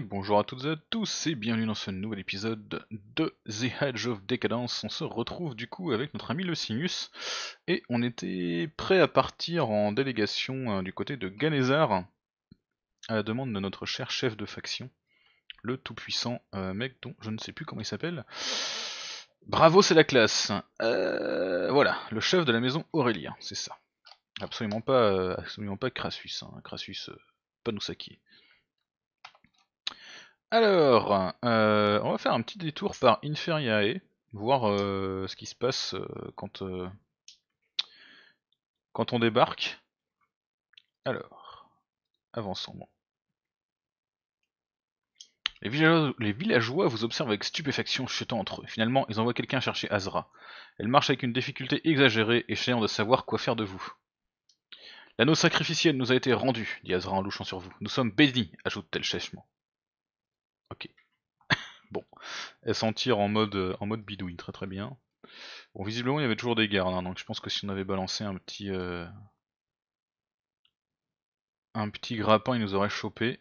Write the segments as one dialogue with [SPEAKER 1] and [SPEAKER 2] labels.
[SPEAKER 1] bonjour à toutes et à tous et bienvenue dans ce nouvel épisode de The Hedge of Decadence. On se retrouve du coup avec notre ami le Sinus et on était prêt à partir en délégation euh, du côté de Ganesar à la demande de notre cher chef de faction, le tout-puissant euh, mec dont je ne sais plus comment il s'appelle. Bravo, c'est la classe. Euh, voilà, le chef de la maison Aurélien, c'est ça. Absolument pas, absolument pas Crassus. Hein. Crassus, pas alors, euh, on va faire un petit détour par Inferiae, voir euh, ce qui se passe euh, quand, quand on débarque. Alors, avançons. Les villageois, vous observent avec stupéfaction, chutant entre eux. Finalement, ils envoient quelqu'un chercher Azra. Elle marche avec une difficulté exagérée, essayant de savoir quoi faire de vous. L'anneau sacrificiel nous a été rendu, dit Azra en louchant sur vous. Nous sommes bénis, ajoute-t-elle chèchement. Ok. bon. Elle s'en tire en mode, euh, en mode bidouille, très très bien. Bon, visiblement, il y avait toujours des gardes, hein, donc je pense que si on avait balancé un petit... Euh, un petit grappin, ils nous auraient chopé.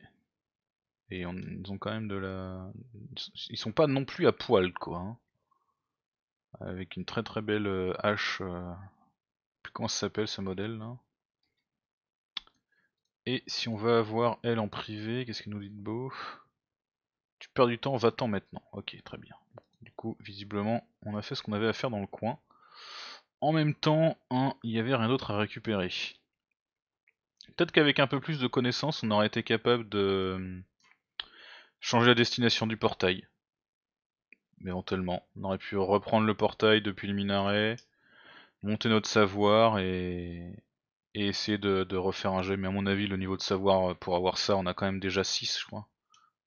[SPEAKER 1] Et on, ils ont quand même de la... Ils sont pas non plus à poil, quoi. Hein. Avec une très très belle ne euh, hache... Comment ça s'appelle ce modèle, là Et si on veut avoir elle en privé, qu'est-ce qu'il nous dit de beau tu perds du temps, va-t'en maintenant. Ok, très bien. Du coup, visiblement, on a fait ce qu'on avait à faire dans le coin. En même temps, hein, il n'y avait rien d'autre à récupérer. Peut-être qu'avec un peu plus de connaissances, on aurait été capable de euh, changer la destination du portail. Éventuellement. On aurait pu reprendre le portail depuis le minaret, monter notre savoir et, essayer de, refaire un jeu Mais à mon avis, le niveau de savoir euh, pour avoir ça, on a quand même déjà 6, je crois.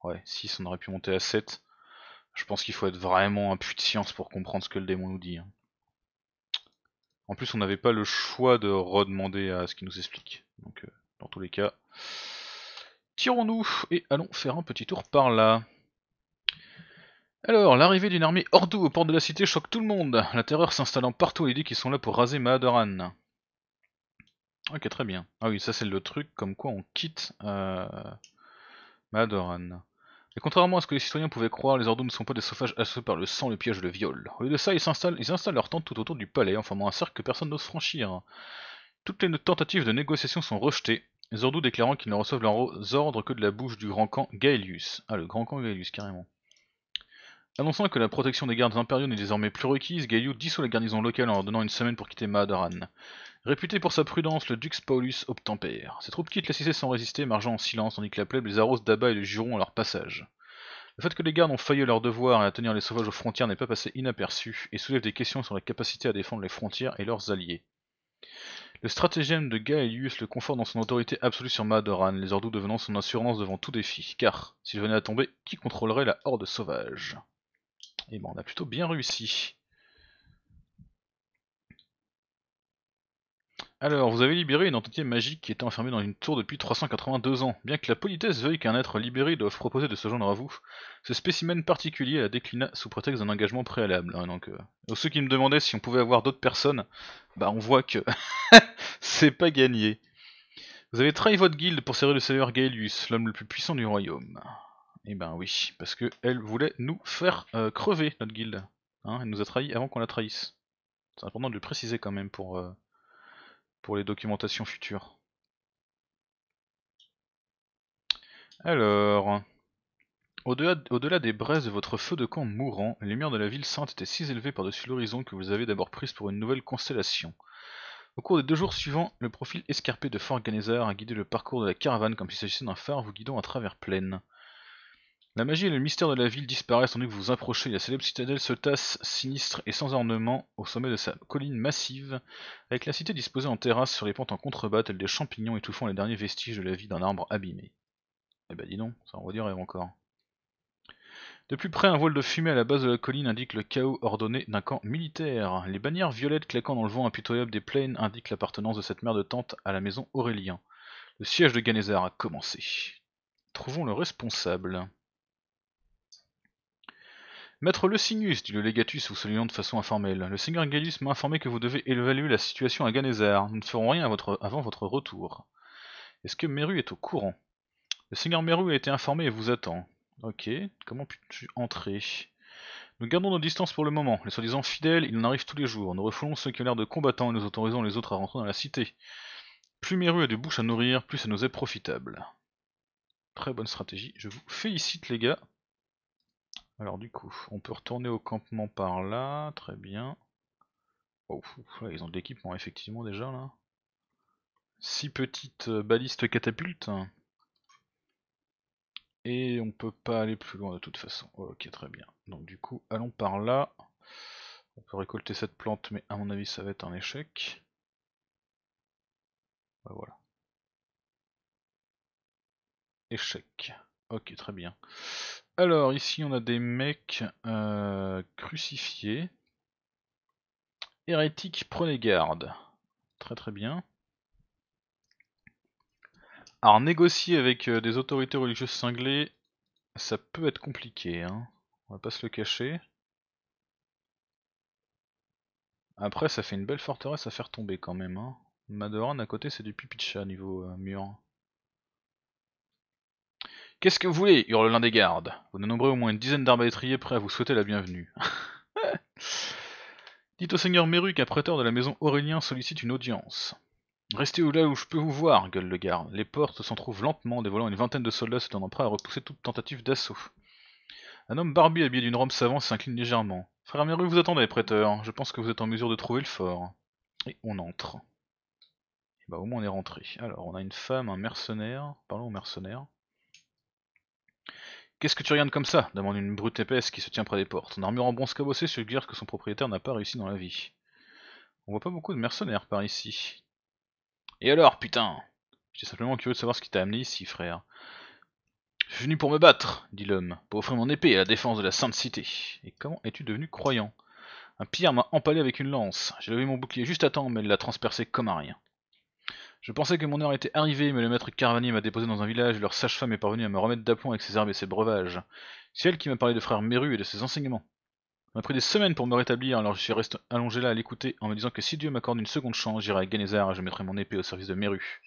[SPEAKER 1] Ouais, 6, on aurait pu monter à 7. Je pense qu'il faut être vraiment un puits de science pour comprendre ce que le démon nous dit. Hein. En plus, on n'avait pas le choix de redemander à ce qu'il nous explique. Donc, euh, dans tous les cas, tirons-nous et allons faire un petit tour par là. Alors, l'arrivée d'une armée doux aux portes de la cité choque tout le monde, la terreur s'installant partout et dit qu'ils sont là pour raser Mahadoran ah, Ok, très bien. Ah oui, ça c'est le truc comme quoi on quitte euh, contrairement à ce que les citoyens pouvaient croire, les ordres ne sont pas des sauvages assauts par le sang, le piège, le viol. Au lieu de ça, ils installent, ils installent leur tente tout autour du palais, en formant un cercle que personne n'ose franchir. Toutes les tentatives de négociation sont rejetées, les ordous déclarant qu'ils ne reçoivent leurs ordres que de la bouche du grand camp Gaelius. Ah, le grand camp Gaelius, carrément. Annonçant que la protection des gardes impériaux n'est désormais plus requise, Gaillou dissout la garnison locale en leur donnant une semaine pour quitter Madaran. Réputé pour sa prudence, le Dux Paulus obtempère. Ses troupes quittent la cité sans résister, marchant en silence, tandis que la plèbe les arrose d'abat et les jurons à leur passage. Le fait que les gardes ont failli à leur devoir à tenir les sauvages aux frontières n'est pas passé inaperçu, et soulève des questions sur la capacité à défendre les frontières et leurs alliés. Le stratagème de Gaius le conforte dans son autorité absolue sur Madoran, les ordous devenant son assurance devant tout défi, car, s'il venait à tomber, qui contrôlerait la horde sauvage et ben on a plutôt bien réussi. Alors, vous avez libéré une entité magique qui était enfermée dans une tour depuis 382 ans. Bien que la politesse veuille qu'un être libéré doive proposer de se genre à vous, ce spécimen particulier la déclina sous prétexte d'un engagement préalable. Hein, donc, euh. ceux qui me demandaient si on pouvait avoir d'autres personnes, bah on voit que c'est pas gagné. Vous avez trahi votre guilde pour serrer le seigneur Gaelius, l'homme le plus puissant du royaume. Eh ben oui, parce que elle voulait nous faire euh, crever notre guilde. Hein, elle nous a trahis avant qu'on la trahisse. C'est important de le préciser quand même pour, euh, pour les documentations futures. Alors, au-delà des braises de votre feu de camp mourant, les murs de la ville sainte étaient si élevés par-dessus l'horizon que vous avez d'abord pris pour une nouvelle constellation. Au cours des deux jours suivants, le profil escarpé de Fort Ganesar a guidé le parcours de la caravane comme s'il s'agissait d'un phare vous guidant à travers plaine. La magie et le mystère de la ville disparaissent tandis que vous vous approchez. La célèbre citadelle se tasse sinistre et sans ornement au sommet de sa colline massive, avec la cité disposée en terrasse sur les pentes en contrebas, tels des champignons étouffant les derniers vestiges de la vie d'un arbre abîmé. Eh ben dis donc, ça on va rêve encore. De plus près, un voile de fumée à la base de la colline indique le chaos ordonné d'un camp militaire. Les bannières violettes claquant dans le vent impitoyable des plaines indiquent l'appartenance de cette mère de tente à la maison Aurélien. Le siège de Ganesar a commencé. Trouvons le responsable. Maître Sinus, dit le Legatus vous saluant de façon informelle, le seigneur Gallus m'a informé que vous devez évaluer la situation à Ganesar. Nous ne ferons rien avant votre retour. Est-ce que Meru est au courant Le seigneur Meru a été informé et vous attend. Ok, comment puis-tu entrer Nous gardons nos distances pour le moment. Les soi-disant fidèles, ils en arrivent tous les jours. Nous refoulons ceux qui ont l'air de combattants et nous autorisons les autres à rentrer dans la cité. Plus Meru a de bouches à nourrir, plus ça nous est profitable. Très bonne stratégie, je vous félicite les gars. Alors du coup, on peut retourner au campement par là, très bien. Oh, ils ont de l'équipement effectivement déjà là. Six petites euh, balistes catapultes. Et on peut pas aller plus loin de toute façon. Ok, très bien. Donc du coup, allons par là. On peut récolter cette plante, mais à mon avis, ça va être un échec. Bah, voilà. Échec. Ok, très bien. Alors ici on a des mecs euh, crucifiés. Hérétique, prenez garde. Très très bien. Alors négocier avec euh, des autorités religieuses cinglées, ça peut être compliqué. Hein. On va pas se le cacher. Après ça fait une belle forteresse à faire tomber quand même. Hein. Madoran à côté c'est du à niveau euh, mur. Qu'est-ce que vous voulez hurle l'un des gardes. Vous nombrez au moins une dizaine d'arbalétriers prêts à vous souhaiter la bienvenue. Dites au seigneur Meru qu'un prêteur de la maison Aurélien sollicite une audience. Restez là où je peux vous voir, gueule le garde. Les portes trouvent lentement, dévoilant une vingtaine de soldats se tenant prêts à repousser toute tentative d'assaut. Un homme barbu habillé d'une robe savante s'incline légèrement. Frère Meru, vous attendez, prêteur. Je pense que vous êtes en mesure de trouver le fort. Et on entre. Et bah au moins on est rentré. Alors, on a une femme, un mercenaire. Parlons au mercenaire. Qu'est-ce que tu regardes comme ça demande une brute épaisse qui se tient près des portes. Son armure en bronze cabossée suggère que son propriétaire n'a pas réussi dans la vie. On voit pas beaucoup de mercenaires par ici. Et alors, putain J'étais simplement curieux de savoir ce qui t'a amené ici, frère. Je suis venu pour me battre, dit l'homme, pour offrir mon épée à la défense de la Sainte Cité. Et comment es-tu devenu croyant Un pire m'a empalé avec une lance. J'ai levé mon bouclier juste à temps, mais il l'a transpercé comme un rien. Je pensais que mon heure était arrivée, mais le maître Carvanier m'a déposé dans un village et leur sage-femme est parvenue à me remettre d'aplomb avec ses herbes et ses breuvages. C'est elle qui m'a parlé de frère Méru et de ses enseignements. On m'a pris des semaines pour me rétablir, alors je suis resté allongé là à l'écouter en me disant que si Dieu m'accorde une seconde chance, j'irai à Ganezar et je mettrai mon épée au service de Méru.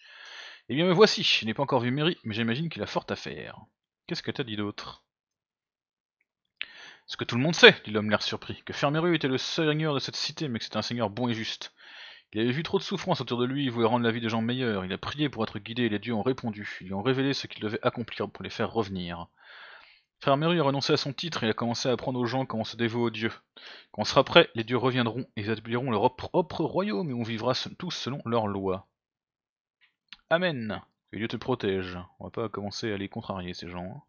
[SPEAKER 1] Eh bien me voici, je n'ai pas encore vu Méru, mais j'imagine qu'il a fort à faire. Qu'est-ce que t'as dit d'autre Ce que tout le monde sait, dit l'homme l'air surpris, que Fermeru était le seigneur de cette cité, mais que c'était un seigneur bon et juste. Il avait vu trop de souffrance autour de lui, il voulait rendre la vie des gens meilleure, il a prié pour être guidé et les dieux ont répondu, ils lui ont révélé ce qu'il devait accomplir pour les faire revenir. Frère Mary a renoncé à son titre et a commencé à apprendre aux gens comment se dévouer aux dieux. Quand on sera prêt, les dieux reviendront et ils établiront leur propre royaume et on vivra tous selon leurs lois. Amen. Que Dieu te protège. On va pas commencer à les contrarier ces gens. Hein.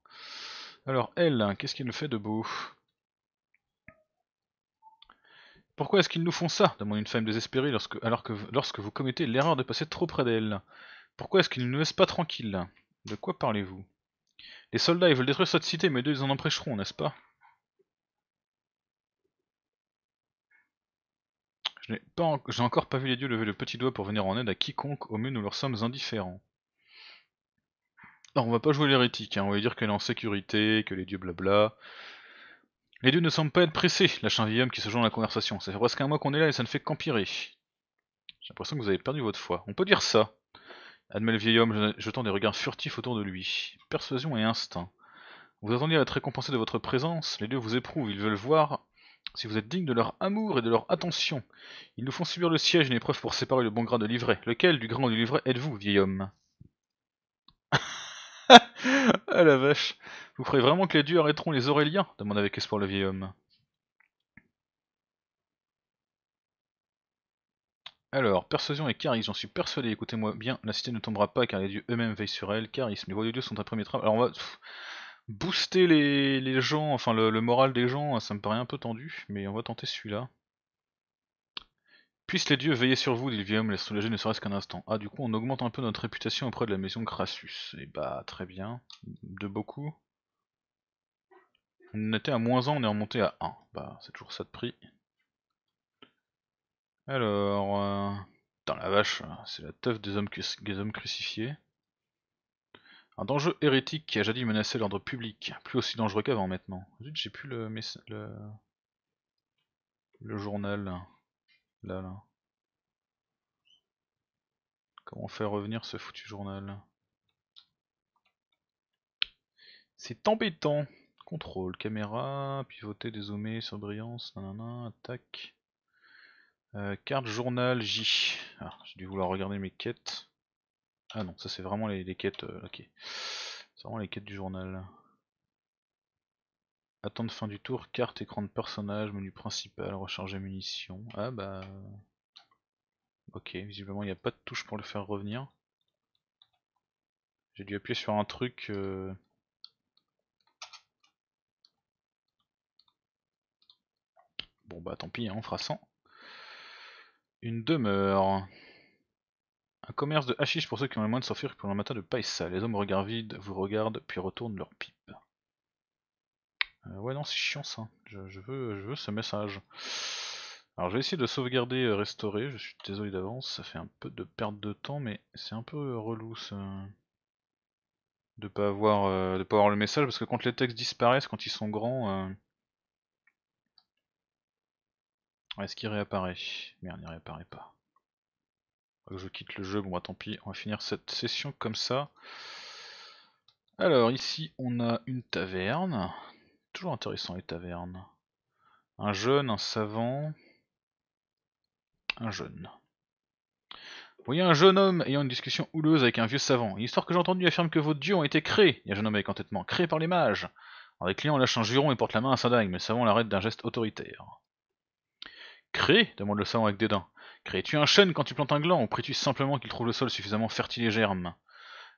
[SPEAKER 1] Alors elle, qu'est-ce qu'elle fait de beau pourquoi est-ce qu'ils nous font ça demande une femme désespérée lorsque, alors lorsque vous commettez l'erreur de passer trop près d'elle. Pourquoi est-ce qu'ils ne nous laissent pas tranquilles De quoi parlez-vous Les soldats, veulent détruire cette cité, mais deux, ils en empêcheront, n'est-ce pas Je n'ai encore pas vu les dieux lever le petit doigt pour venir en aide à quiconque, au mieux nous leur sommes indifférents. Alors on va pas jouer l'hérétique, hein. on va dire qu'elle est en sécurité, que les dieux blabla. Les deux ne semblent pas être pressés, lâche un vieil homme qui se joint à la conversation. Ça fait presque un mois qu'on est là et ça ne fait qu'empirer. J'ai l'impression que vous avez perdu votre foi. On peut dire ça. Admet le vieil homme, jetant des regards furtifs autour de lui. Persuasion et instinct. Vous attendiez à être récompensé de votre présence, les deux vous éprouvent, ils veulent voir si vous êtes digne de leur amour et de leur attention. Ils nous font subir le siège, une épreuve pour séparer le bon grain de livret. Lequel du grain ou du livret êtes-vous, vieil homme ah la vache Vous ferez vraiment que les dieux arrêteront les Auréliens demande avec espoir le vieil homme. Alors, persuasion et charisme, j'en suis persuadé, écoutez-moi bien, la cité ne tombera pas car les dieux eux-mêmes veillent sur elle, charisme, les voies des dieux sont un premier travail. Alors on va booster les, gens, enfin le, moral des gens, ça me paraît un peu tendu, mais on va tenter celui-là. Puissent les dieux veiller sur vous, dit le les soulager ne serait-ce qu'un instant. Ah, du coup, on augmente un peu notre réputation auprès de la maison Crassus. Et eh bah, très bien. De beaucoup. On était à moins 1, on est remonté à 1. Bah, c'est toujours ça de prix. Alors. Euh, dans la vache, c'est la teuf des hommes, crucifiés. Un danger hérétique qui a jadis menacé l'ordre public, plus aussi dangereux qu'avant maintenant. j'ai plus le, le, le journal. Là, là. Comment faire revenir ce foutu journal C'est embêtant. Contrôle, caméra, pivoter, dézoomer, surbrillance, nanana, attaque. Euh, carte journal J. Ah, j'ai dû vouloir regarder mes quêtes. Ah non, ça c'est vraiment les, quêtes. Euh, ok. C'est vraiment les quêtes du journal. Attendre fin du tour, carte, écran de personnage, menu principal, recharger munitions. Ah bah... Ok, visiblement il n'y a pas de touche pour le faire revenir. J'ai dû appuyer sur un truc... Euh. Bon bah tant pis, hein, on fera 100. Une demeure. Un commerce de hashish pour ceux qui ont le moindre de s'enfuir pour le matin de ça Les hommes regardent vide, vous regardent, puis retournent leur pipe. Euh, ouais, non, c'est chiant ça. Je, veux, je veux ce message. Alors, je vais essayer de sauvegarder euh, restaurer. Je suis désolé d'avance, ça fait un peu de perte de temps, mais c'est un peu euh, relou ça. De pas avoir, de pas avoir le message, parce que quand les textes disparaissent, quand ils sont grands. Est-ce qu'il réapparaît Merde, il réapparaît pas. Je quitte le jeu, bon bah tant pis, on va finir cette session comme ça. Alors ici on a une taverne, Toujours intéressant les tavernes. Un jeune, un savant. Un jeune. voyez un jeune homme ayant une discussion houleuse avec un vieux savant. Une histoire que j'ai entendue affirme que vos dieux ont été créés, il un jeune homme avec entêtement, créés par les mages. avec les clients lâchent un juron et porte la main à sa dague, mais le savant l'arrête d'un geste autoritaire. Créé demande le savant avec dédain. Crées-tu un chêne quand tu plantes un gland, ou prie tu simplement qu'il trouve le sol suffisamment fertile et germe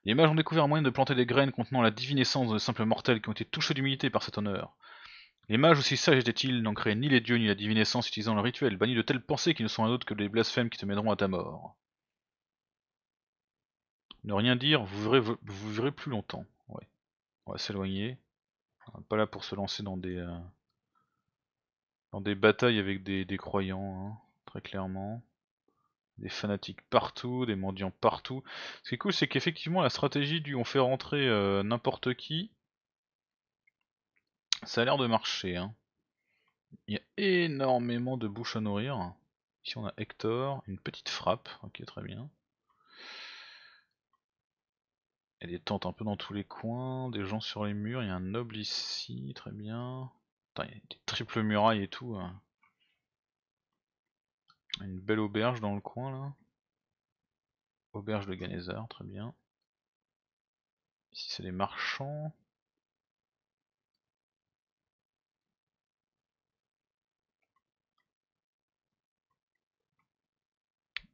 [SPEAKER 1] les mages ont découvert un moyen de planter des graines contenant la divine essence de simples mortels qui ont été touchés d'humilité par cet honneur. Les mages, aussi sages étaient-ils, n'en créaient ni les dieux ni la divine essence utilisant le rituel, banni de telles pensées qui ne sont rien d'autre que des blasphèmes qui te mèneront à ta mort. Ne rien dire, vous vivrez vous, plus longtemps. On va s'éloigner. Pas là pour se lancer dans des euh, dans des batailles avec des, croyants, hein, très clairement des fanatiques partout, des mendiants partout. Ce qui est cool, c'est qu'effectivement, la stratégie du on fait rentrer euh, n'importe qui, ça a l'air de marcher. Hein. Il y a énormément de bouches à nourrir. Ici, on a Hector, une petite frappe, ok, très bien. Il y a des tentes un peu dans tous les coins, des gens sur les murs, il y a un noble ici, très bien. attends il y a des triples murailles et tout. Hein. Une belle auberge dans le coin là. Auberge de Ganesar, très bien. Ici c'est les marchands.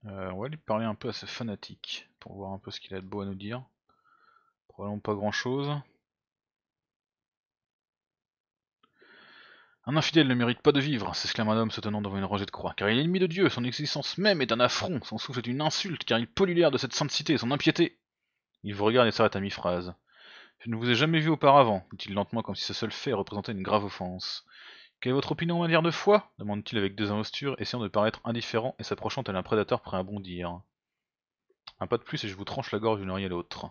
[SPEAKER 1] Euh, on va lui parler un peu à ce fanatique pour voir un peu ce qu'il a de beau à nous dire. Probablement pas grand chose. Un infidèle ne mérite pas de vivre, s'exclame un homme se tenant devant une rangée de croix, car il est l'ennemi de Dieu, son existence même est un affront, son souffle est une insulte, car il pollue l'air de cette sainte cité, son impiété. Il vous regarde et s'arrête à mi-phrase. Je ne vous ai jamais vu auparavant, dit-il lentement comme si ce seul fait représentait une grave offense. Quelle est votre opinion en matière de foi demande-t-il avec désinvesture, essayant de paraître indifférent et s'approchant tel un prédateur prêt à bondir. Un pas de plus et je vous tranche la gorge d'une oreille à l'autre.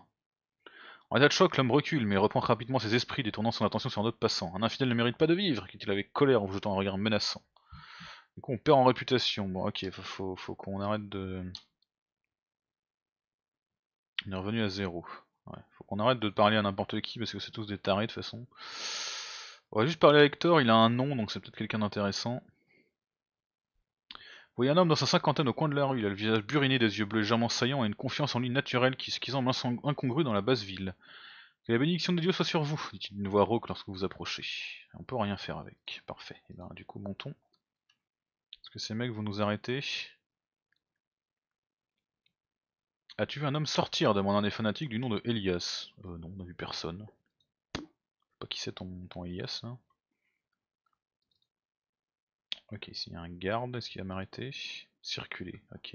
[SPEAKER 1] En état de choc, l'homme recule, mais reprend rapidement ses esprits, détournant son attention sur un autre passant. Un infidèle ne mérite pas de vivre, quitte il avec colère en vous jetant un regard menaçant. Du coup, on perd en réputation. Bon, ok, faut, qu'on arrête de. On est revenu à zéro. Ouais, faut qu'on arrête de parler à n'importe qui parce que c'est tous des tarés de toute façon. On va juste parler à Hector, il a un nom donc c'est peut-être quelqu'un d'intéressant voyez un homme dans sa cinquantaine au coin de la rue. Il a le visage buriné, des yeux bleus légèrement saillants et une confiance en lui naturelle qui, semble incongrue dans la basse ville. Que la bénédiction de Dieu soit sur vous, dit-il d'une voix rauque lorsque vous approchez. On peut rien faire avec. Parfait. Et eh ben du coup, montons. Est-ce que ces mecs vont nous arrêter As-tu vu un homme sortir demande un des fanatiques du nom de Elias. Euh non, on n'a vu personne. Je sais pas qui c'est ton, Elias, hein. Ok, il y a un garde, est-ce qu'il va m'arrêter Circuler, ok.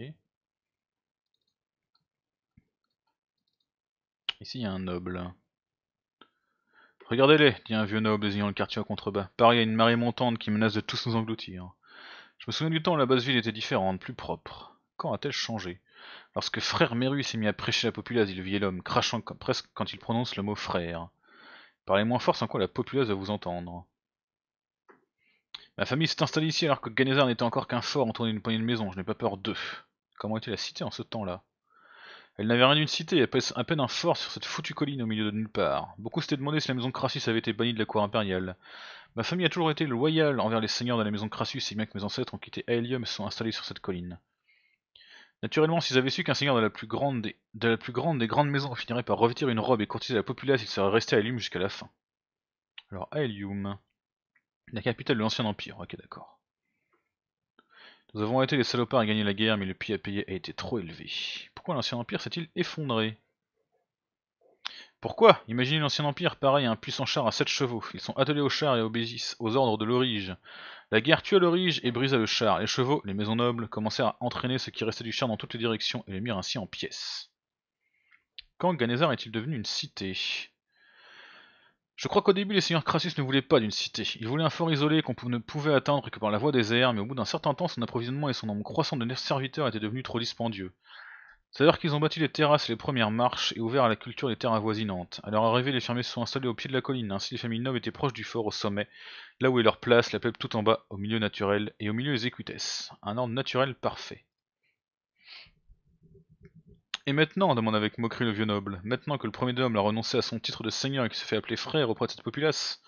[SPEAKER 1] Ici, il y a un noble. Regardez-les, dit un vieux noble désignant le quartier à contrebas. Paris a une marée montante qui menace de tous nous engloutir. Je me souviens du temps où la basse ville était différente, plus propre. Quand a-t-elle changé Lorsque frère Méru s'est mis à prêcher la populace, il vieil l'homme, crachant presque quand il prononce le mot frère. Parlez moins fort sans quoi la populace va vous entendre. Ma famille s'est installée ici alors que Ganesar n'était encore qu'un fort entouré d'une poignée de maisons, je n'ai pas peur d'eux. Comment était la cité en ce temps-là Elle n'avait rien d'une cité, à peine un fort sur cette foutue colline au milieu de nulle part. Beaucoup s'étaient demandé si la maison Crassus avait été bannie de la cour impériale. Ma famille a toujours été loyale envers les seigneurs de la maison Crassus, et bien que mes ancêtres ont quitté Aelium et se sont installés sur cette colline. Naturellement, s'ils avaient su qu'un seigneur de la, plus grande des, de la plus grande des grandes maisons finirait par revêtir une robe et courtiser la populace, ils seraient restés à Aelium jusqu'à la fin. Alors, Aelium. La capitale de l'ancien empire, ok d'accord. Nous avons été les salopards à gagner la guerre, mais le prix à payer a été trop élevé. Pourquoi l'ancien empire s'est-il effondré Pourquoi Imaginez l'ancien empire pareil à un puissant char à sept chevaux. Ils sont attelés au char et obéissent aux ordres de l'orige. La guerre tua l'orige et brisa le char. Les chevaux, les maisons nobles, commencèrent à entraîner ce qui restait du char dans toutes les directions et les mirent ainsi en pièces. Quand Ganesar est-il devenu une cité je crois qu'au début, les seigneurs Crassus ne voulaient pas d'une cité. Ils voulaient un fort isolé qu'on ne pouvait atteindre que par la voie des airs, mais au bout d'un certain temps, son approvisionnement et son nombre croissant de serviteurs étaient devenus trop dispendieux. C'est alors qu'ils ont bâti les terrasses et les premières marches et ouvert à la culture des terres avoisinantes. À leur arrivée, les fermiers se sont installés au pied de la colline, ainsi les familles nobles étaient proches du fort au sommet, là où est leur place, la peuple tout en bas, au milieu naturel et au milieu des équites. Un ordre naturel parfait. Et maintenant demanda avec moquerie le vieux noble, maintenant que le premier d'hommes a renoncé à son titre de seigneur et qu'il se fait appeler frère auprès de cette populace,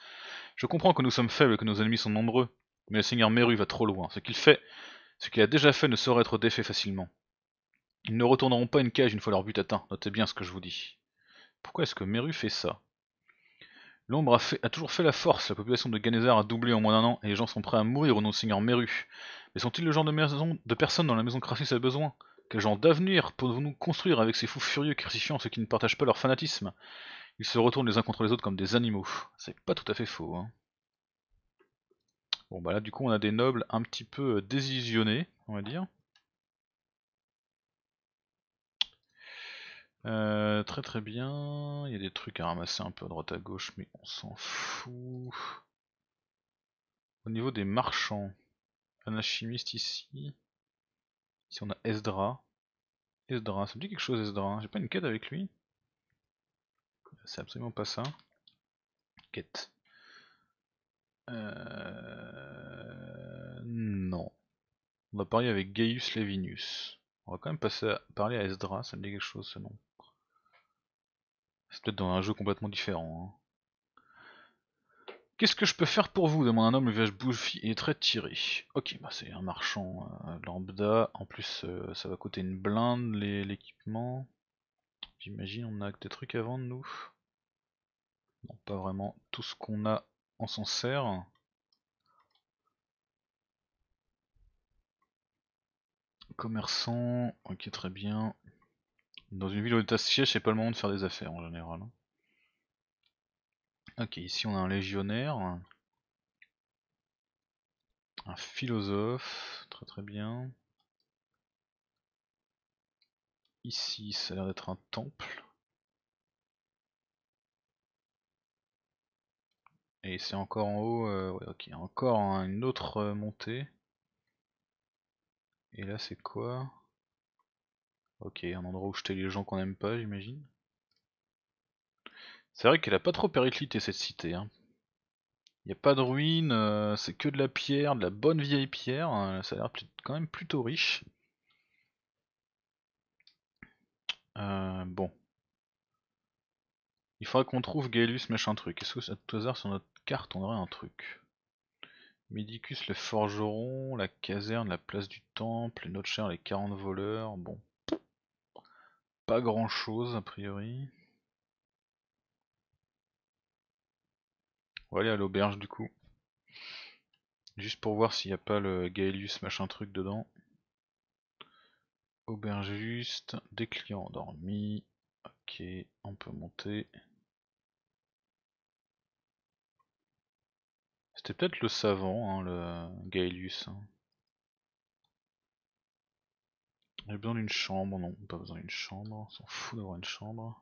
[SPEAKER 1] je comprends que nous sommes faibles et que nos ennemis sont nombreux, mais le seigneur Meru va trop loin. Ce qu'il fait, ce qu'il a déjà fait ne saurait être défait facilement. Ils ne retourneront pas une cage une fois leur but atteint, notez bien ce que je vous dis. Pourquoi est-ce que Meru fait ça L'ombre a, toujours fait la force, la population de Ganesar a doublé en moins d'un an, et les gens sont prêts à mourir au nom du seigneur Meru. Mais sont-ils le genre de, de personnes dont la maison Crassus a besoin quel genre d'avenir pour nous construire avec ces fous furieux crucifiant ceux qui ne partagent pas leur fanatisme Ils se retournent les uns contre les autres comme des animaux. C'est pas tout à fait faux. Hein. Bon bah là du coup on a des nobles un petit peu euh, désillusionnés, on va dire. Euh, très très bien, il y a des trucs à ramasser un peu à droite à gauche, mais on s'en fout. Au niveau des marchands, un alchimiste ici, si on a Esdra. Esdra, ça me dit quelque chose Esdra, hein. j'ai pas une quête avec lui C'est absolument pas ça. Quête. Euh... Non. On va parler avec Gaius Levinus. On va quand même passer parler à Esdra, ça me dit quelque chose ce nom. C'est peut-être dans un jeu complètement différent. hein Qu'est-ce que je peux faire pour vous demande un homme, le visage bouffi et très tiré. Ok, bah, c'est un marchand euh, lambda. En plus, euh, ça va coûter une blinde l'équipement. J'imagine, on a des trucs à vendre, nous. Non, pas vraiment. Tout ce qu'on a, on s'en sert. Commerçant, ok, très bien. Dans une ville où l'état siège, c'est pas le moment de faire des affaires en général. Hein. Ok, ici on a un légionnaire, un philosophe, très très bien. Ici, ça a l'air d'être un temple. Et c'est encore en haut, euh, ok, encore une autre euh, montée. Et là, c'est quoi Ok, un endroit où jeter les gens qu'on aime pas, j'imagine. C'est vrai qu'elle a pas trop périclité cette cité. Hein. Il n'y a pas de ruines, euh, c'est que de la pierre, de la bonne vieille pierre. Hein. ça a l'air quand même plutôt riche. Euh, bon. Il faudra qu'on trouve Gaelus machin truc. Est-ce que à tout hasard sur notre carte on aurait un truc Medicus, le forgeron, la caserne, la place du temple, notre cher les 40 voleurs, bon. Pas grand chose a priori. On va aller à l'auberge du coup. Juste pour voir s'il n'y a pas le Gaelius machin truc dedans. Auberge juste, des clients endormis. Ok, on peut monter. C'était peut-être le savant, hein, le Gaelius. Hein. J'ai besoin d'une chambre, non, pas besoin d'une chambre, on s'en fout d'avoir une chambre.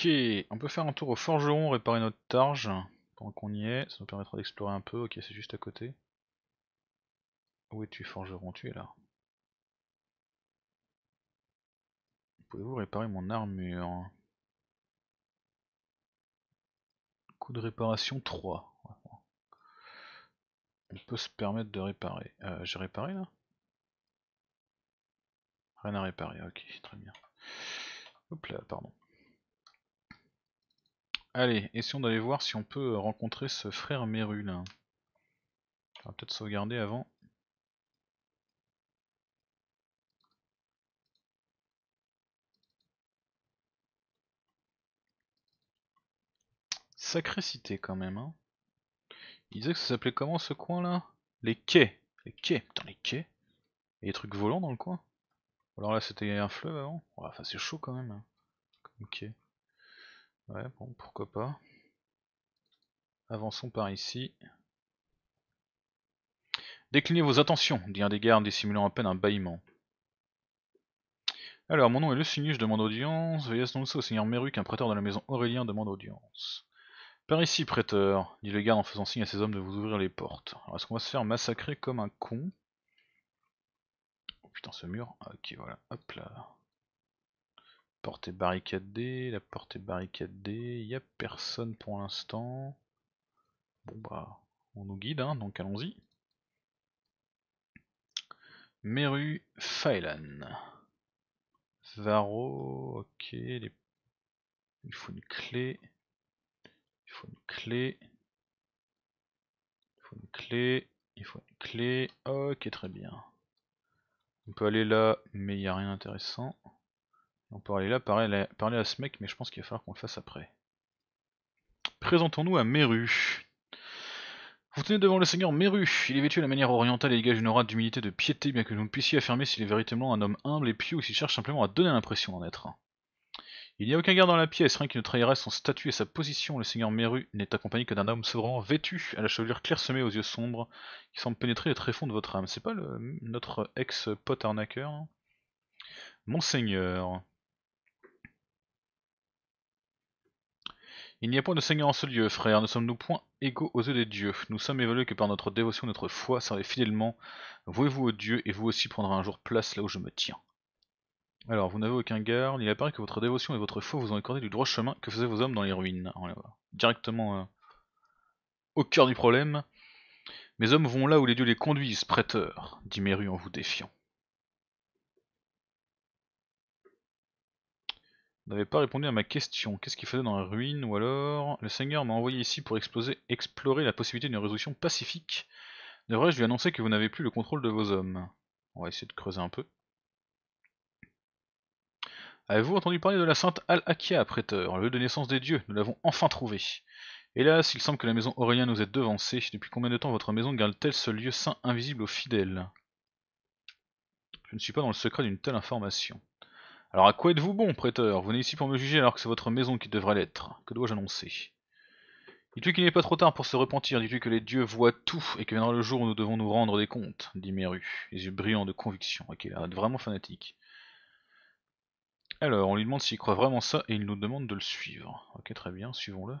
[SPEAKER 1] Ok, on peut faire un tour au forgeron, réparer notre targe, pendant qu'on y est, ça nous permettra d'explorer un peu, ok c'est juste à côté. Où es-tu forgeron Tu es là. Pouvez-vous réparer mon armure Coup de réparation 3. On peut se permettre de réparer. Euh, J'ai réparé là Rien à réparer, ok, très bien. Hop là, pardon. Allez, essayons d'aller voir si on peut euh, rencontrer ce frère Meru, là On va peut-être sauvegarder avant. Sacré cité quand même. Hein. Il disait que ça s'appelait comment ce coin là Les quais. Les quais, putain les quais. Il y a des trucs volants dans le coin. Alors là c'était un fleuve avant. Enfin c'est chaud quand même. Hein. Ok. Ouais, bon, pourquoi pas. Avançons par ici. Déclinez vos attentions, dit un des gardes dissimulant à peine un bâillement. Alors, mon nom est Le je demande audience. Veuillez annoncer au seigneur Meruc, qu'un prêteur de la maison Aurélien demande audience. Par ici, prêteur, dit le garde en faisant signe à ses hommes de vous ouvrir les portes. Alors, est-ce qu'on va se faire massacrer comme un con Oh putain, ce mur. Ok, voilà, hop là. Portée barricadée, la porte est barricadée, il n'y a personne pour l'instant. Bon bah, on nous guide, hein, donc allons-y. Meru, Phailan. Varro, ok, il faut une clé. Il faut une clé. Il faut une clé. Il faut une clé. Ok, très bien. On peut aller là, mais il n'y a rien d'intéressant. On peut aller là, parler à, ce mec, mais je pense qu'il va falloir qu'on le fasse après. Présentons-nous à Meru. Vous tenez devant le Seigneur Meru. Il est vêtu à la manière orientale et dégage une aura d'humilité et de piété, bien que nous ne puissiez affirmer s'il est véritablement un homme humble et pieux ou s'il cherche simplement à donner l'impression d'en être Il n'y a aucun garde dans la pièce, rien qui ne trahirait son statut et sa position. Le seigneur Meru n'est accompagné que d'un homme souverain, vêtu, à la chevelure clairsemée, aux yeux sombres, qui semble pénétrer les tréfonds de votre âme. C'est pas notre ex-pote arnaqueur Monseigneur. Il n'y a point de Seigneur en ce lieu, frère, ne sommes-nous point égaux aux yeux des dieux Nous sommes évalués que par notre dévotion, notre foi, servez fidèlement, vouez-vous aux dieux, et vous aussi prendrez un jour place là où je me tiens. Alors, vous n'avez aucun garde, il apparaît que votre dévotion et votre foi vous ont accordé du droit chemin que faisaient vos hommes dans les ruines. directement euh, au cœur du problème. Mes hommes vont là où les dieux les conduisent, prêteurs, dit Méru en vous défiant. n'avez pas répondu à ma question. Qu'est-ce qu'il faisait dans la ruine Ou alors, le Seigneur m'a envoyé ici pour explorer la possibilité d'une résolution pacifique. Devrais-je lui annoncer que vous n'avez plus le contrôle de vos hommes On va essayer de creuser un peu. Avez-vous entendu parler de la sainte Al-Akia, prêteur, lieu de naissance des dieux Nous l'avons enfin trouvé. Hélas, il semble que la maison Aurélien nous ait devancé. Depuis combien de temps votre maison garde-t-elle ce lieu saint invisible aux fidèles Je ne suis pas dans le secret d'une telle information. Alors à quoi êtes-vous bon, prêteur Vous venez ici pour me juger alors que c'est votre maison qui devrait l'être. Que dois-je annoncer dites tu qu'il n'est pas trop tard pour se repentir, dites tu que les dieux voient tout et que viendra le jour où nous devons nous rendre des comptes, dit Meru, les yeux brillants de conviction. Ok, est vraiment fanatique. Alors, on lui demande s'il croit vraiment ça et il nous demande de le suivre. Ok, très bien, suivons-le.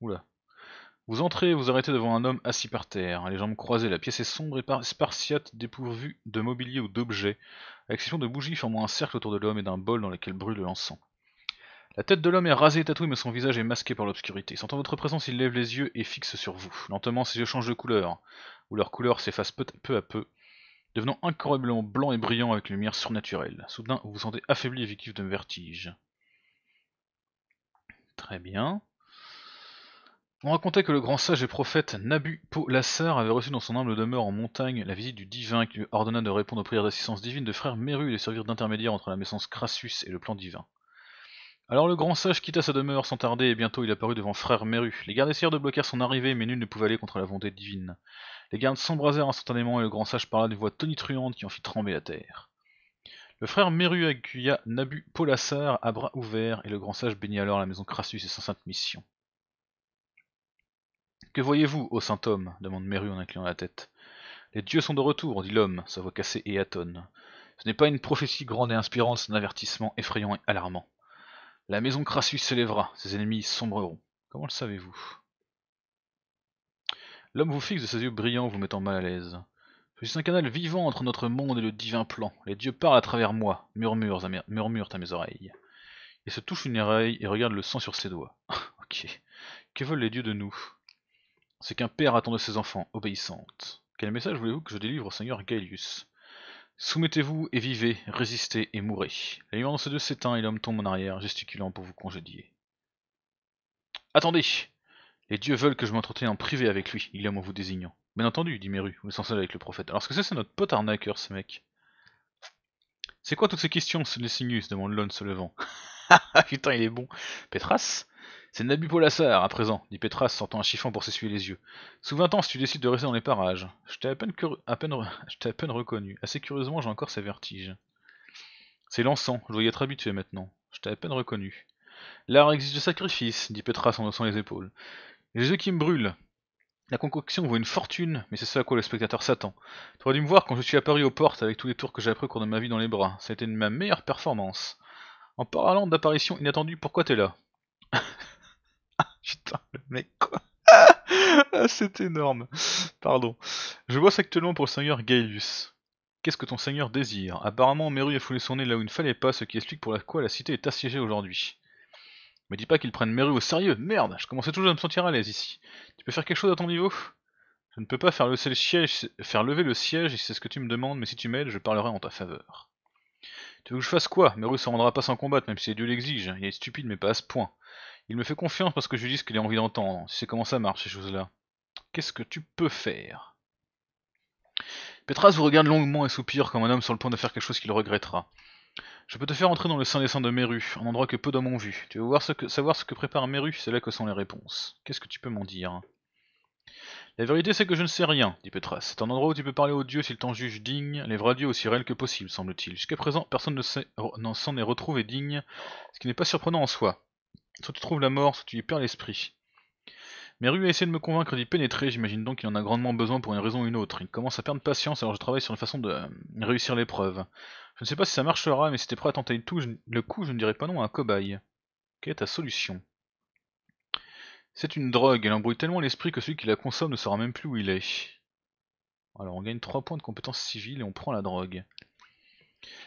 [SPEAKER 1] Oula. Vous entrez et vous arrêtez devant un homme assis par terre, les jambes croisées, la pièce est sombre et spartiate, dépourvue de mobilier ou d'objets, à l'exception de bougies formant un cercle autour de l'homme et d'un bol dans lequel brûle l'encens. La tête de l'homme est rasée et tatouée, mais son visage est masqué par l'obscurité. Sentant votre présence, il lève les yeux et fixe sur vous. Lentement, ses yeux changent de couleur, ou leur couleur s'efface peu à peu, devenant incroyablement blanc et brillant avec une lumière surnaturelle. Soudain, vous vous sentez affaibli et victime d'un vertige. Très bien. On racontait que le grand sage et prophète nabu Polassar avait reçu dans son humble demeure en montagne la visite du divin qui lui ordonna de répondre aux prières d'assistance divine de frère Meru et de servir d'intermédiaire entre la naissance Crassus et le plan divin. Alors le grand sage quitta sa demeure sans tarder et bientôt il apparut devant frère Meru. Les gardes de bloquer son arrivée mais nul ne pouvait aller contre la volonté divine. Les gardes s'embrasèrent instantanément et le grand sage parla d'une voix tonitruante qui en fit trembler la terre. Le frère Méru accueilla Polassar à bras ouverts et le grand sage bénit alors la maison Crassus et sa sainte mission. Que voyez-vous, ô saint homme demande Meru en inclinant la tête. Les dieux sont de retour, dit l'homme, sa voix cassée et atone. Ce n'est pas une prophétie grande et inspirante, c'est un avertissement effrayant et alarmant. La maison Crassus s'élèvera, ses ennemis sombreront. Comment le savez-vous L'homme vous fixe de ses yeux brillants, vous mettant mal à l'aise. Je suis un canal vivant entre notre monde et le divin plan. Les dieux parlent à travers moi, murmurent à mes, à mes oreilles. Il se touche une oreille et regarde le sang sur ses doigts. ok. Que veulent les dieux de nous c'est qu'un père attend de ses enfants, obéissantes. Quel message voulez-vous que je délivre au seigneur Gaius Soumettez-vous et vivez, résistez et mourrez. La ces de s'éteint et l'homme tombe en arrière, gesticulant pour vous congédier. Attendez Les dieux veulent que je m'entretienne en privé avec lui, il homme en vous désignant. Bien entendu, dit Méru, vous êtes avec le prophète. Alors ce que c'est, c'est notre pote arnaqueur, ce mec. C'est quoi toutes ces questions, Lessinius demande l'homme se levant. Ah, putain, il est bon. Petras c'est Polassar, à présent, dit Petras, sentant un chiffon pour s'essuyer les yeux. Sous vingt ans, si tu décides de rester dans les parages. Je t'ai à, à, peine... reconnu. Assez curieusement, j'ai encore ces vertiges. C'est l'encens, je dois y être habitué maintenant. Je t'ai à peine reconnu. L'art exige des sacrifice, dit Petras, en haussant les épaules. Les yeux qui me brûlent. La concoction vaut une fortune, mais c'est ça à quoi le spectateur s'attend. Tu aurais dû me voir quand je suis apparu aux portes avec tous les tours que j'ai appris au cours de ma vie dans les bras. C'était ma meilleure performance. En parlant d'apparition inattendue, pourquoi t'es là Putain, le mec, quoi. Ah, c'est énorme. Pardon. Je bosse actuellement pour le seigneur Gaius. Qu'est-ce que ton seigneur désire Apparemment, Meru a foulé son nez là où il ne fallait pas, ce qui explique pour la quoi la cité est assiégée aujourd'hui. Me dis pas qu'ils prennent Meru au sérieux, merde Je commençais toujours à me sentir à l'aise ici. Tu peux faire quelque chose à ton niveau Je ne peux pas faire, le faire lever le siège, c'est ce que tu me demandes, mais si tu m'aides, je parlerai en ta faveur. Tu veux que je fasse quoi Meru se rendra pas sans combattre, même si Dieu l'exige. Il est stupide, mais pas à ce point. Il me fait confiance parce que je lui dis ce qu'il a envie d'entendre. Tu sais comment ça marche, ces choses-là. Qu'est-ce que tu peux faire Petras vous regarde longuement et soupire comme un homme sur le point de faire quelque chose qu'il regrettera. Je peux te faire entrer dans le sein des saints de Meru, un endroit que peu d'hommes ont vu. Tu veux voir que, savoir ce que prépare Meru, c'est là que sont les réponses. Qu'est-ce que tu peux m'en dire La vérité c'est que je ne sais rien, dit Petras. C'est un endroit où tu peux parler aux dieux s'ils t'en juge digne, les vrais dieux aussi réels que possible, semble-t-il. Jusqu'à présent, personne ne oh, s'en est retrouvé digne, ce qui n'est pas surprenant en soi. Soit tu trouves la mort, soit tu y perds l'esprit. Meru a essayé de me convaincre d'y pénétrer, j'imagine donc qu'il en a grandement besoin pour une raison ou une autre. Il commence à perdre patience alors je travaille sur une façon de euh, réussir l'épreuve. Je ne sais pas si ça marchera, mais si t'es prêt à tenter le, tout, le coup, je ne dirais pas non à un cobaye. Quelle est ta solution C'est une drogue, elle embrouille tellement l'esprit que celui qui la consomme ne saura même plus où il est. Alors on gagne 3 points de compétence civile et on prend la drogue.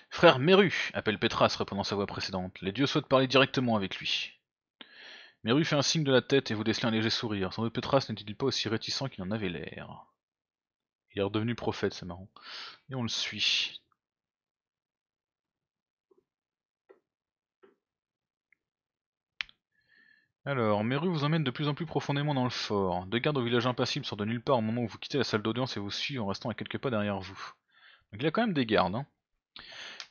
[SPEAKER 1] Frère Meru, appelle Petras répondant sa voix précédente. Les dieux souhaitent parler directement avec lui. Meru fait un signe de la tête et vous décelez un léger sourire. Sans doute Petras n'était-il pas aussi réticent qu'il en avait l'air. Il est redevenu prophète, c'est marrant. Et on le suit. Alors, Meru vous emmène de plus en plus profondément dans le fort. Deux gardes au village impassible sortent de nulle part au moment où vous quittez la salle d'audience et vous suivent en restant à quelques pas derrière vous. Donc il y a quand même des gardes. Hein.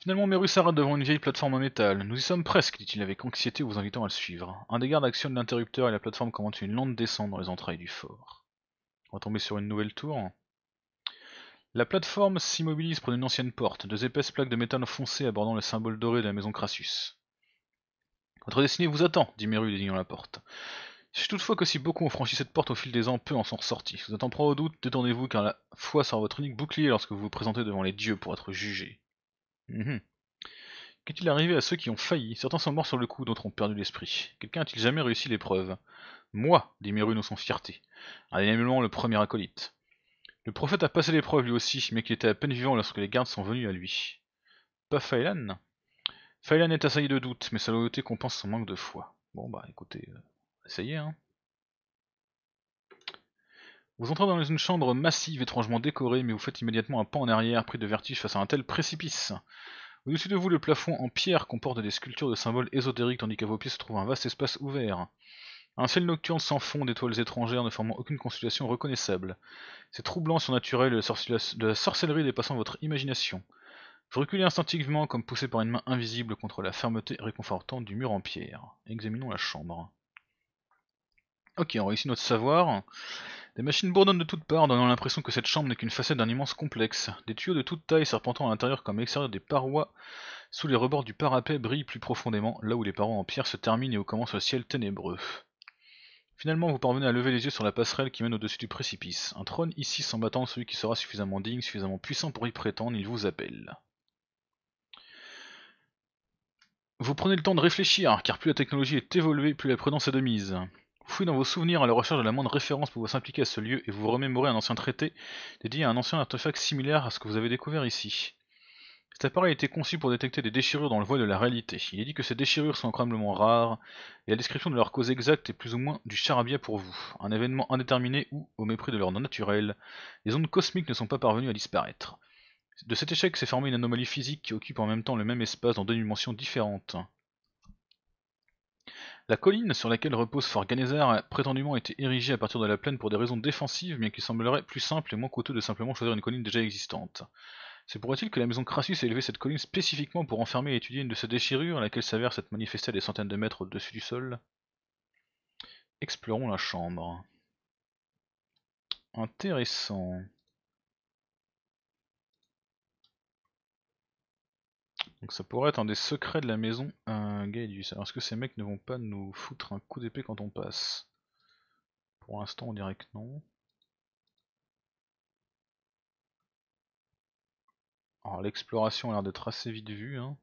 [SPEAKER 1] Finalement, Meru s'arrête devant une vieille plateforme en métal. Nous y sommes presque, dit-il avec anxiété, vous invitant à le suivre. Un des gardes actionne l'interrupteur et la plateforme commence une lente descente dans les entrailles du fort. On va sur une nouvelle tour. La plateforme s'immobilise près d'une ancienne porte, deux épaisses plaques de métal foncées abordant le symbole doré de la maison Crassus. Votre destinée vous attend, dit Meru désignant la porte. Si toutefois que si beaucoup ont franchi cette porte au fil des ans, peu en sont ressortis. Vous êtes en proie au doute, détendez vous car la foi sera votre unique bouclier lorsque vous vous présentez devant les dieux pour être jugé. Mhm. Qu'est-il arrivé à ceux qui ont failli Certains sont morts sur le coup, d'autres ont perdu l'esprit. Quelqu'un a-t-il jamais réussi l'épreuve Moi dit nous sans fierté, indéniablement le premier acolyte. Le prophète a passé l'épreuve lui aussi, mais qu'il était à peine vivant lorsque les gardes sont venus à lui. Pas Phaelan Phaelan est assailli de doutes, mais sa loyauté compense son manque de foi. Bon bah écoutez, euh, essayez hein. Vous entrez dans une chambre massive, étrangement décorée, mais vous faites immédiatement un pas en arrière, pris de vertige face à un tel précipice. Au-dessus de vous, le plafond en pierre comporte des sculptures de symboles ésotériques, tandis qu'à vos pieds se trouve un vaste espace ouvert. Un ciel nocturne sans fond d'étoiles étrangères ne formant aucune constellation reconnaissable. C'est troublant, surnaturel, de la sorcellerie dépassant votre imagination. Vous reculez instinctivement, comme poussé par une main invisible, contre la fermeté réconfortante du mur en pierre. Examinons la chambre. Ok, on réussit notre savoir. Des machines bourdonnent de toutes parts, donnant l'impression que cette chambre n'est qu'une facette d'un immense complexe. Des tuyaux de toutes taille serpentant à l'intérieur comme à l'extérieur des parois, sous les rebords du parapet, brillent plus profondément, là où les parois en pierre se terminent et où commence le ciel ténébreux. Finalement, vous parvenez à lever les yeux sur la passerelle qui mène au-dessus du précipice. Un trône ici sans battant, celui qui sera suffisamment digne, suffisamment puissant pour y prétendre, il vous appelle. Vous prenez le temps de réfléchir, car plus la technologie est évoluée, plus la prudence est de mise. Fouillez dans vos souvenirs à hein, la recherche de la moindre référence pour vous impliquer à ce lieu et vous remémorer un ancien traité dédié à un ancien artefact similaire à ce que vous avez découvert ici. Cet appareil a été conçu pour détecter des déchirures dans le voile de la réalité. Il est dit que ces déchirures sont incroyablement rares, et la description de leur cause exacte est plus ou moins du charabia pour vous, un événement indéterminé où, au mépris de leur nom naturel, les ondes cosmiques ne sont pas parvenues à disparaître. De cet échec s'est formée une anomalie physique qui occupe en même temps le même espace dans deux dimensions différentes. La colline sur laquelle repose Fort Ganesar a prétendument été érigée à partir de la plaine pour des raisons défensives, bien qu'il semblerait plus simple et moins coûteux de simplement choisir une colline déjà existante. Se pourrait-il que la maison Crassus ait élevé cette colline spécifiquement pour enfermer et étudier une de ses déchirures, laquelle s'avère s'être manifestée à des centaines de mètres au-dessus du sol Explorons la chambre. Intéressant. Donc ça pourrait être un des secrets de la maison un Gaelius. Alors est-ce que ces mecs ne vont pas nous foutre un coup d'épée quand on passe Pour l'instant on dirait que non. Alors l'exploration a l'air d'être assez vite vue. Hein.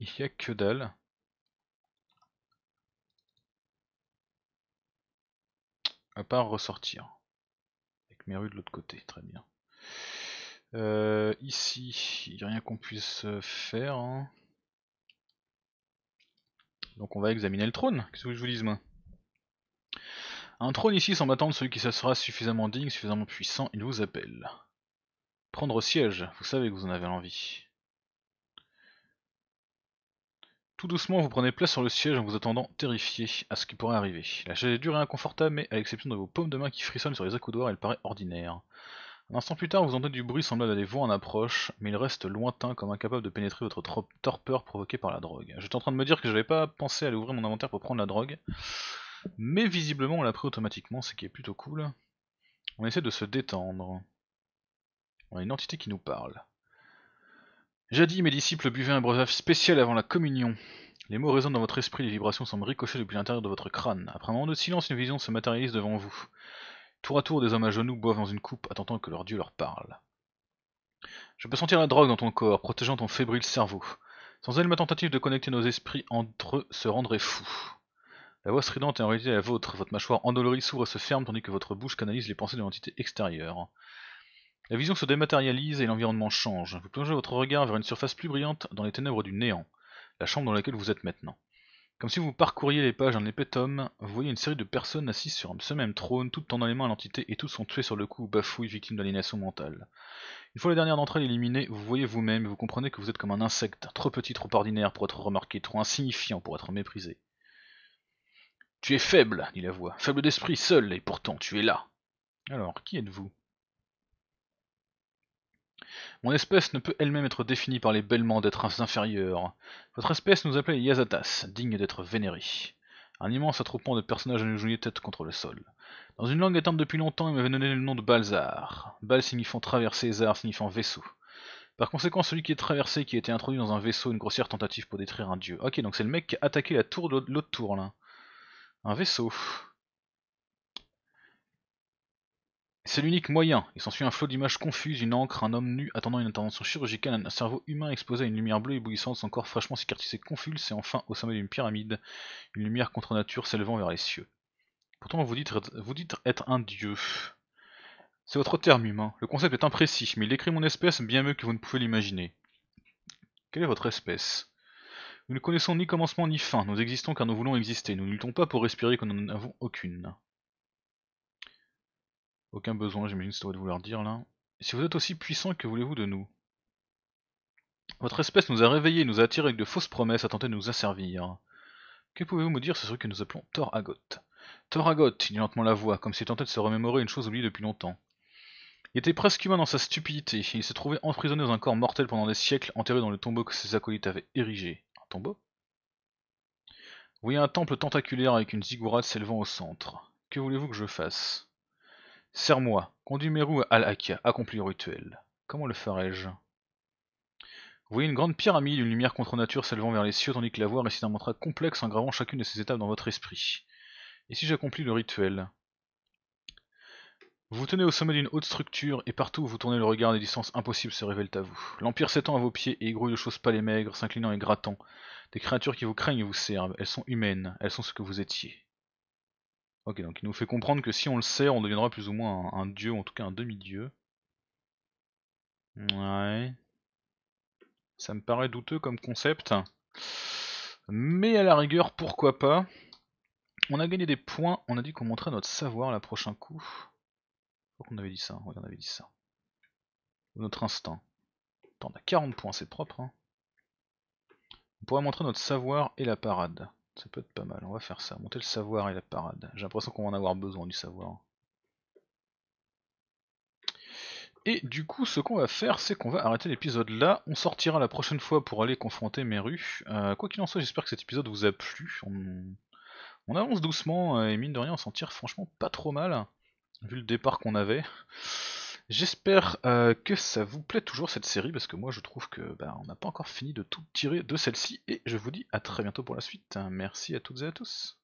[SPEAKER 1] Il n'y a que dalle. À part ressortir. Avec mes rues de l'autre côté, très bien. Euh, ici, il n'y a rien qu'on puisse euh, faire. Hein. Donc on va examiner le trône. Qu'est-ce que je vous dise, moi Un trône ici semble attendre celui qui se sera suffisamment digne, suffisamment puissant, il vous appelle. Prendre siège, vous savez que vous en avez envie. Tout doucement, vous prenez place sur le siège en vous attendant terrifié à ce qui pourrait arriver. La chaise est dure et inconfortable, mais à l'exception de vos paumes de main qui frissonnent sur les accoudoirs, elle paraît ordinaire. Un instant plus tard, vous entendez du bruit semblable à des voix en approche, mais il reste lointain comme incapable de pénétrer votre torpeur provoquée par la drogue. J'étais en train de me dire que je n'avais pas pensé à aller ouvrir mon inventaire pour prendre la drogue, mais visiblement on l'a pris automatiquement, ce qui est plutôt cool. On essaie de se détendre. On a une entité qui nous parle. Jadis, mes disciples buvaient un breuvage spécial avant la communion. Les mots résonnent dans votre esprit, les vibrations semblent ricocher depuis l'intérieur de votre crâne. Après un moment de silence, une vision se matérialise devant vous. Tour à tour, des hommes à genoux boivent dans une coupe, attendant que leur dieu leur parle. Je peux sentir la drogue dans ton corps, protégeant ton fébrile cerveau. Sans elle, ma tentative de connecter nos esprits entre eux se rendrait fou. La voix stridente est en réalité la vôtre, votre mâchoire endolorie s'ouvre et se ferme tandis que votre bouche canalise les pensées de l'entité extérieure. La vision se dématérialise et l'environnement change. Vous plongez votre regard vers une surface plus brillante dans les ténèbres du néant, la chambre dans laquelle vous êtes maintenant. Comme si vous parcouriez les pages d'un épais tome, vous voyez une série de personnes assises sur ce même trône, toutes tendant les mains à l'entité et toutes sont tuées sur le coup ou bafouilles, victimes d'aliénation mentale. Une fois les dernières d'entre elles éliminées, vous voyez vous-même et vous comprenez que vous êtes comme un insecte, trop petit, trop ordinaire pour être remarqué, trop insignifiant pour être méprisé. Tu es faible, dit la voix, faible d'esprit, seul, et pourtant tu es là. Alors, qui êtes-vous mon espèce ne peut elle-même être définie par les bêlements d'êtres inférieurs. Votre espèce nous appelait Yazatas, digne d'être vénéré. Un immense attroupement de personnages nous agenouillés tête contre le sol. Dans une langue éteinte depuis longtemps, il m'avait donné le nom de Balzar. Bal signifiant traverser, Zar signifiant vaisseau. Par conséquent, celui qui est traversé, qui a été introduit dans un vaisseau, une grossière tentative pour détruire un dieu. Ok, donc c'est le mec qui a attaqué la tour de l'autre tour là. Un vaisseau. C'est l'unique moyen. Il s'ensuit un flot d'images confuses, une encre, un homme nu attendant une intervention chirurgicale, un cerveau humain exposé à une lumière bleue éblouissante, son corps fraîchement cicatrisé confuse et enfin au sommet d'une pyramide, une lumière contre nature s'élevant vers les cieux. Pourtant vous dites, être un dieu. C'est votre terme humain. Le concept est imprécis, mais il décrit mon espèce bien mieux que vous ne pouvez l'imaginer. Quelle est votre espèce Nous ne connaissons ni commencement ni fin, nous existons car nous voulons exister, nous ne luttons pas pour respirer que nous n'en avons aucune. Aucun besoin, j'imagine c'est ça de vouloir dire là. Si vous êtes aussi puissant, que voulez-vous de nous Votre espèce nous a réveillés, nous a attirés avec de fausses promesses à tenter de nous asservir. Que pouvez-vous me dire sur ce que nous appelons Thor à il dit lentement la voix, comme s'il tentait de se remémorer une chose oubliée depuis longtemps. Il était presque humain dans sa stupidité, il s'est trouvé emprisonné dans un corps mortel pendant des siècles, enterré dans le tombeau que ses acolytes avaient érigé. Un tombeau Oui, voyez un temple tentaculaire avec une ziggourate s'élevant au centre. Que voulez-vous que je fasse Serre-moi, conduis roues à Al-Akia, Accomplis le rituel. Comment le ferai-je vous voyez une grande pyramide, une lumière contre nature s'élevant vers les cieux, tandis que la voie récite un mantra complexe en gravant chacune de ces étapes dans votre esprit. Et si j'accomplis le rituel Vous vous tenez au sommet d'une haute structure, et partout où vous tournez le regard, des distances impossibles se révèlent à vous. L'Empire s'étend à vos pieds et grouille de choses pâles et maigres, s'inclinant et grattant. Des créatures qui vous craignent et vous servent. Elles sont humaines, elles sont ce que vous étiez. Ok, donc il nous fait comprendre que si on le sait on deviendra plus ou moins un, dieu, en tout cas un demi-dieu. Ouais. Ça me paraît douteux comme concept. Mais à la rigueur, pourquoi pas. On a gagné des points, on a dit qu'on montrait notre savoir la prochain coup. Je crois qu'on avait dit ça, on avait dit ça. Notre instinct. Attends, on a 40 points, c'est propre. Hein. On pourrait montrer notre savoir et la parade. Ça peut être pas mal, on va faire ça. Monter le savoir et la parade. J'ai l'impression qu'on va en avoir besoin du savoir. Et du coup, ce qu'on va faire, c'est qu'on va arrêter l'épisode là. On sortira la prochaine fois pour aller confronter Meru. Euh, quoi qu'il en soit, j'espère que cet épisode vous a plu. On... on, avance doucement euh, et mine de rien, on s'en tire franchement pas trop mal, vu le départ qu'on avait. J'espère euh, que ça vous plaît toujours cette série parce que moi je trouve que ben, on n'a pas encore fini de tout tirer de celle-ci et je vous dis à très bientôt pour la suite. Merci à toutes et à tous.